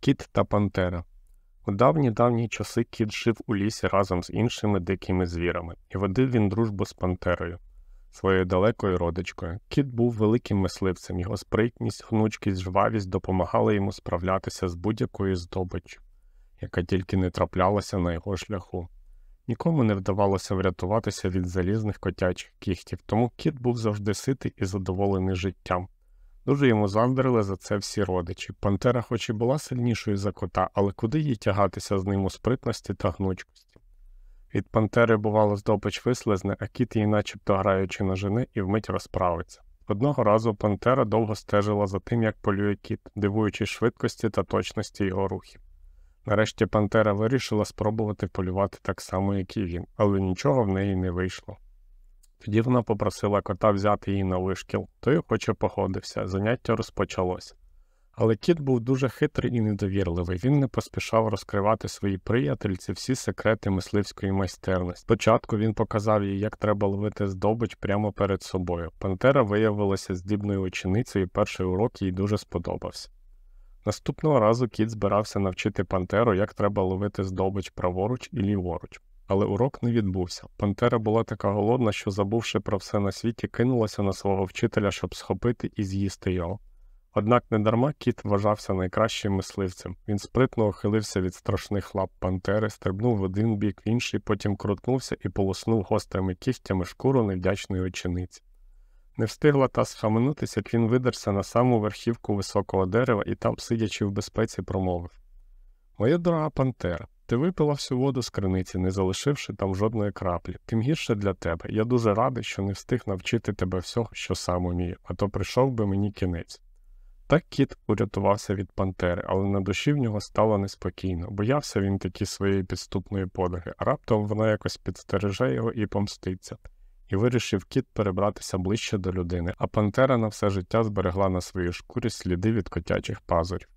Кіт та Пантера. У давні давні часи кіт жив у лісі разом з іншими дикими звірами, і водив він дружбу з Пантерою, своєю далекою родичкою. Кіт був великим мисливцем, його спритність, гнучкість, жвавість допомагали йому справлятися з будь-якою здобиччю, яка тільки не траплялася на його шляху. Нікому не вдавалося врятуватися від залізних котячих кіхтів, тому кіт був завжди ситий і задоволений життям. Дуже йому заздрили за це всі родичі. Пантера, хоч і була сильнішою за кота, але куди їй тягатися з ним у спритності та гнучкості? Від Пантери, бувало, здобич вислизне, а кіт її начебто граючи на жени, і вмить розправиться. Одного разу Пантера довго стежила за тим, як полює кіт, дивуючись швидкості та точності його рухів. Нарешті Пантера вирішила спробувати полювати так само, як і він, але нічого в неї не вийшло. Тоді вона попросила кота взяти її на вишкіл, той охоче погодився, заняття розпочалось. Але кіт був дуже хитрий і недовірливий, він не поспішав розкривати свої приятельці всі секрети мисливської майстерності. Спочатку він показав їй, як треба ловити здобич прямо перед собою. Пантера виявилася здібною ученицею, перший урок їй дуже сподобався. Наступного разу кіт збирався навчити Пантеру, як треба ловити здобич праворуч і ліворуч але урок не відбувся. Пантера була така голодна, що, забувши про все на світі, кинулася на свого вчителя, щоб схопити і з'їсти його. Однак недарма кіт вважався найкращим мисливцем. Він спритно ухилився від страшних лап пантери, стрибнув в один бік в інший, потім крутнувся і полоснув гострими кістями шкуру невдячної очениці. Не встигла та схаменутися, як він видерся на саму верхівку високого дерева і там, сидячи в безпеці, промовив Моя дорога пантера, ти випила всю воду з криниці, не залишивши там жодної краплі, тим гірше для тебе. Я дуже радий, що не встиг навчити тебе всього, що сам умію, а то прийшов би мені кінець. Так кіт урятувався від Пантери, але на душі в нього стало неспокійно, боявся він такі своєї підступної подруги, а раптом вона якось підстереже його і помститься, і вирішив кіт перебратися ближче до людини, а Пантера на все життя зберегла на своїй шкурі сліди від котячих пазурів.